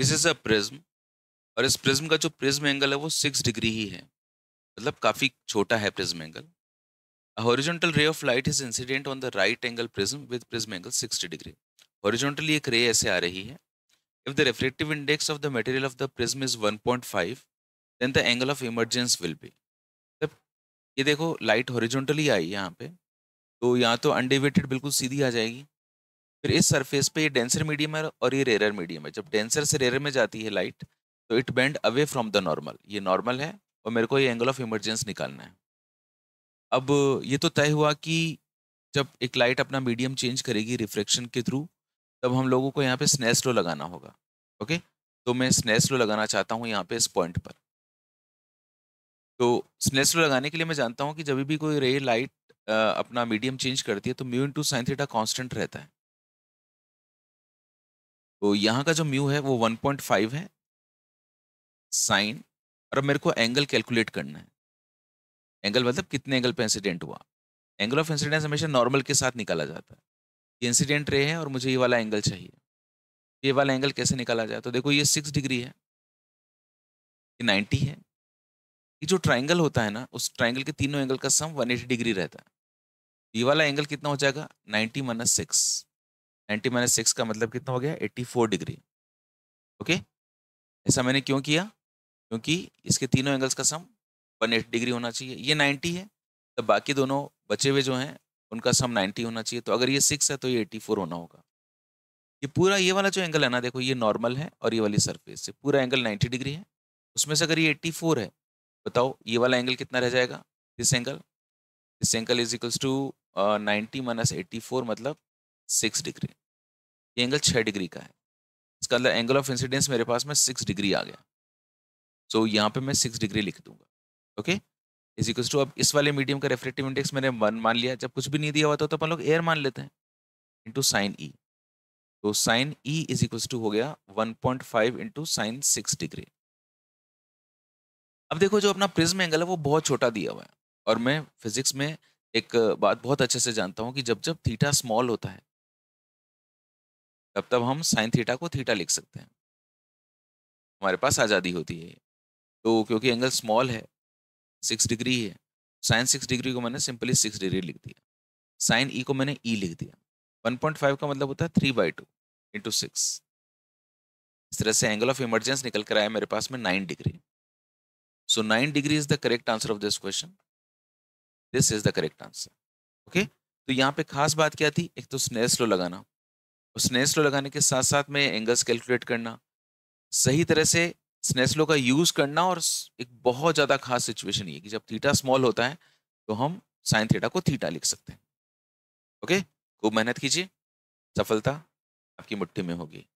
this is a prism और इस prism का जो प्रिज्म एंगल है वो सिक्स डिग्री ही है मतलब काफ़ी छोटा है prism angle horizontal ray of light is incident on the right angle prism with prism angle sixty degree horizontally एक रे ऐसे आ रही है if the reflective index of the material of the prism is five then the angle of emergence will be मतलब ये देखो light horizontally आई यहाँ पे तो यहाँ तो अनडिवेटेड बिल्कुल सीधी आ जाएगी फिर इस सरफेस पे ये डेंसर मीडियम है और ये रेयर मीडियम है जब डेंसर से रेयर में जाती है लाइट तो it bend away from the normal ये नॉर्मल है और मेरे को ये एंगल ऑफ इमरजेंस निकालना है अब ये तो तय हुआ कि जब एक लाइट अपना मीडियम चेंज करेगी रिफ्रेक्शन के थ्रू तब हम लोगों को यहाँ पे स्नेस लो लगाना होगा ओके तो मैं स्नेस लो लगाना चाहता हूँ यहाँ पे इस पॉइंट पर तो स्नेस लो लगाने के लिए मैं जानता हूँ कि जब भी कोई रे लाइट अपना मीडियम चेंज करती है तो mu in sine theta constant रहता है तो यहाँ का जो म्यू है वो 1.5 है साइन और अब मेरे को एंगल कैलकुलेट करना है एंगल मतलब कितने एंगल पे इंसिडेंट हुआ एंगल ऑफ इंसिडेंस हमेशा नॉर्मल के साथ निकाला जाता है ये इंसिडेंट रे है और मुझे ये वाला एंगल चाहिए ये वाला एंगल कैसे निकाला जाए तो देखो ये सिक्स डिग्री है ये नाइन्टी है ये जो ट्राइंगल होता है ना उस ट्राइंगल के तीनों एंगल का सम वन डिग्री रहता है ये वाला एंगल कितना हो जाएगा ninety minus six ninety minus six का मतलब कितना हो गया एट्टी फोर डिग्री ओके ऐसा मैंने क्यों किया क्योंकि इसके तीनों एंगल्स का सम वन एट्टी डिग्री होना चाहिए ये नाइन्टी है तो बाकी दोनों बचे हुए जो हैं उनका सम नाइन्टी होना चाहिए तो अगर ये सिक्स है तो ये एट्टी फोर होना होगा ये पूरा ये वाला जो एंगल है ना देखो ये नॉर्मल है और ये वाली सरफेस से पूरा एंगल नाइन्टी डिग्री है उसमें से अगर ये एट्टी फोर है बताओ ये वाला एंगल कितना रह जाएगा this angle this angle is equals to ninety minus eighty four मतलब सिक्स डिग्री ये एंगल छः डिग्री का है इसका अंदर एंगल ऑफ इंसिडेंस मेरे पास में सिक्स डिग्री आ गया सो so, यहाँ पे मैं सिक्स डिग्री लिख दूंगा ओके इज इक्वल टू अब इस वाले मीडियम का रेफ्रेक्टिव इंडेक्स मैंने वन मान लिया जब कुछ भी नहीं दिया हुआ था तो अपन लोग एयर मान लेते हैं इंटू साइन ई तो sine E is equal to हो गया one point five into sine six degree अब देखो जो अपना प्रिज्म एंगल है वो बहुत छोटा दिया हुआ है और मैं फिजिक्स में एक बात बहुत अच्छे से जानता हूँ कि जब जब थीटा स्मॉल होता है तब तब हम साइन थीटा को थीटा लिख सकते हैं हमारे पास आज़ादी होती है तो क्योंकि एंगल स्मॉल है सिक्स डिग्री है साइन सिक्स डिग्री को मैंने सिंपली सिक्स डिग्री लिख दिया साइन ई e को मैंने ई e लिख दिया वन पॉइंट फाइव का मतलब होता है three by two into six इस तरह से एंगल ऑफ इमरजेंस निकल कर आया मेरे पास में nine degree so nine degree is the correct answer of this question this is the correct answer okay तो यहाँ पे खास बात क्या थी एक तो स्नेल स्लो लगाना स्नेसलो लगाने के साथ साथ में एंगल्स कैलकुलेट करना सही तरह से स्नेसलो का यूज करना और एक बहुत ज्यादा खास सिचुएशन ये कि जब थीटा स्मॉल होता है तो हम साइन थीटा को थीटा लिख सकते हैं ओके खूब मेहनत कीजिए सफलता आपकी मुट्ठी में होगी